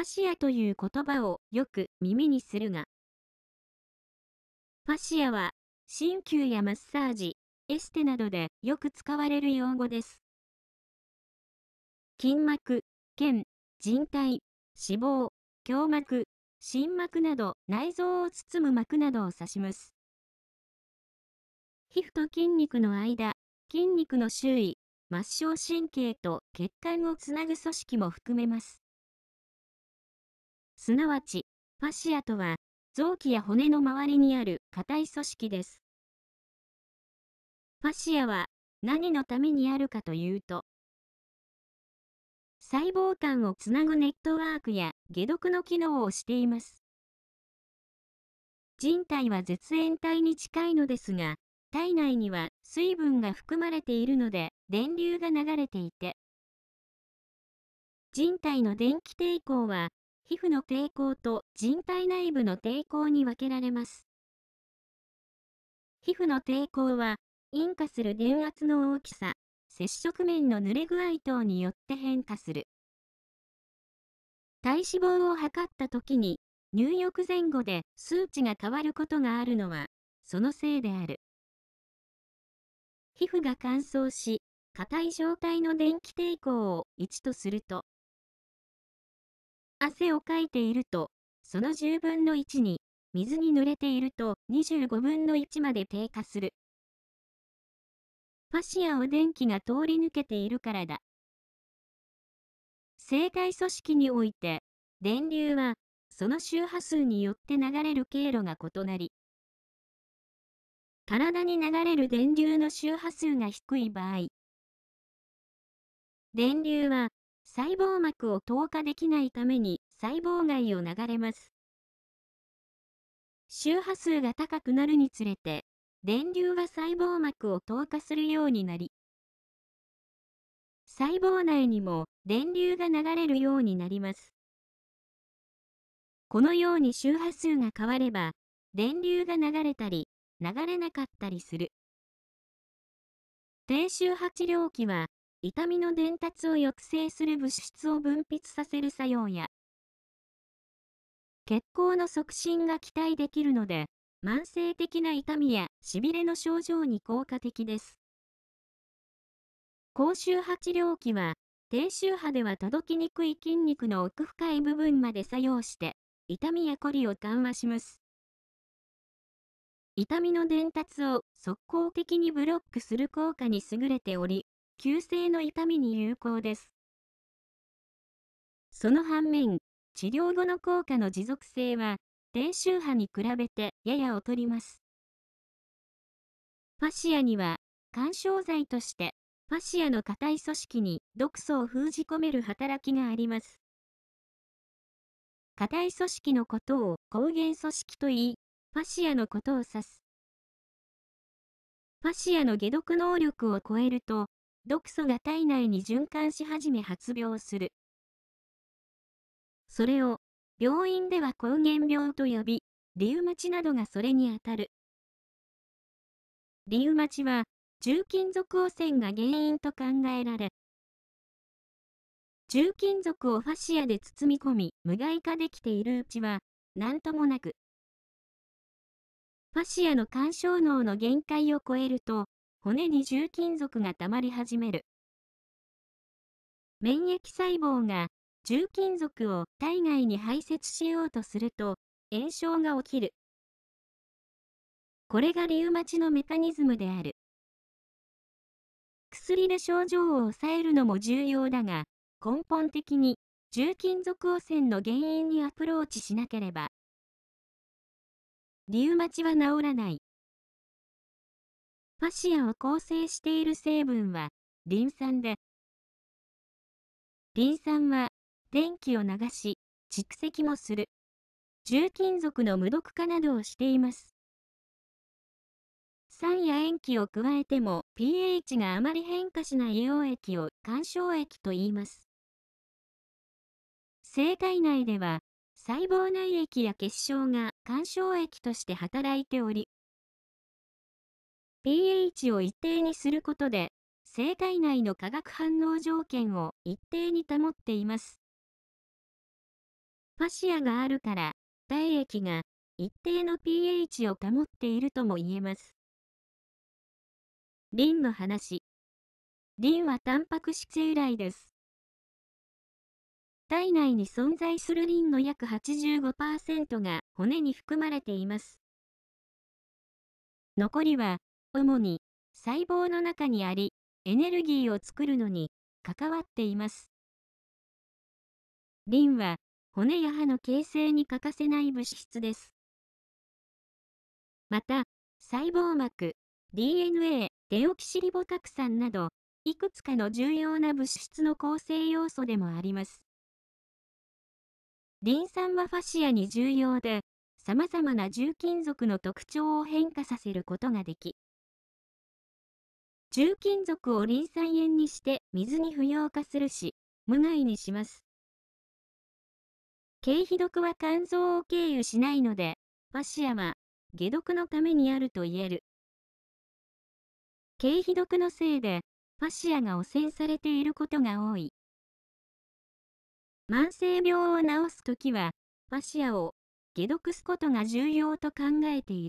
パシアという言葉をよく耳にするが、パシアは、鍼灸やマッサージ、エステなどでよく使われる用語です。筋膜、腱、人体、脂肪、胸膜、心膜など内臓を包む膜などを指します。皮膚と筋肉の間、筋肉の周囲、末梢神経と血管をつなぐ組織も含めます。すなわち、ファシアとは、臓器や骨の周りにある硬い組織です。ファシアは、何のためにあるかというと、細胞間をつなぐネットワークや解毒の機能をしています。人体は絶縁体に近いのですが、体内には水分が含まれているので電流が流れていて、人体の電気抵抗は皮膚の抵抗と人体内部の抵抗に分けられます。皮膚の抵抗は、引火する電圧の大きさ、接触面の濡れ具合等によって変化する。体脂肪を測った時に、入浴前後で数値が変わることがあるのは、そのせいである。皮膚が乾燥し、硬い状態の電気抵抗を1とすると、汗をかいていると、その10分の1に、水に濡れていると25分の1まで低下する。ファシアを電気が通り抜けているからだ。生体組織において、電流は、その周波数によって流れる経路が異なり、体に流れる電流の周波数が低い場合、電流は細胞膜を透過できないために細胞外を流れます。周波数が高くなるにつれて、電流が細胞膜を透過するようになり、細胞内にも電流が流れるようになります。このように周波数が変われば、電流が流れたり、流れなかったりする。低周波治療器は、痛みの伝達を抑制する物質を分泌させる作用や、血行の促進が期待できるので、慢性的な痛みや痺れの症状に効果的です。高周波治療器は、低周波では届きにくい筋肉の奥深い部分まで作用して、痛みやこりを緩和します。痛みの伝達を即効的にブロックする効果に優れており、急性の痛みに有効です。その反面、治療後の効果の持続性は、低周波に比べてやや劣ります。ファシアには、干渉剤として、ファシアの硬い組織に毒素を封じ込める働きがあります。硬い組織のことを抗原組織と言い、ファシアのことを指す。ファシアの解毒能力を超えると、毒素が体内に循環し始め発病する。それを、病院では抗原病と呼び、リウマチなどがそれにあたる。リウマチは、重金属汚染が原因と考えられ、重金属をファシアで包み込み、無害化できているうちは、何ともなく、ファシアの干渉能の限界を超えると、骨に重金属が溜まり始める。免疫細胞が重金属を体外に排泄しようとすると炎症が起きる。これがリウマチのメカニズムである。薬で症状を抑えるのも重要だが、根本的に重金属汚染の原因にアプローチしなければ。リウマチは治らない。ファシアを構成している成分はリン酸だ。リン酸は電気を流し蓄積もする。重金属の無毒化などをしています。酸や塩基を加えても pH があまり変化しない硫黄液を干渉液と言います。生体内では細胞内液や結晶が干渉液として働いており、pH を一定にすることで、生体内の化学反応条件を一定に保っています。ファシアがあるから、体液が一定の pH を保っているとも言えます。リンの話。リンはタンパク質由来です。体内に存在するリンの約85%が骨に含まれています。残りは主に細胞の中にあり、エネルギーを作るのに関わっています。リンは骨や歯の形成に欠かせない物質です。また、細胞膜、DNA、デオキシリボ核酸など、いくつかの重要な物質の構成要素でもあります。リン酸はファシアに重要で、様々な重金属の特徴を変化させることができ、重金属をリン酸塩にして水に不要化するし、無害にします。経皮毒は肝臓を経由しないので、ファシアは解毒のためにあると言える。経皮毒のせいで、ファシアが汚染されていることが多い。慢性病を治すときは、ファシアを解毒すことが重要と考えている。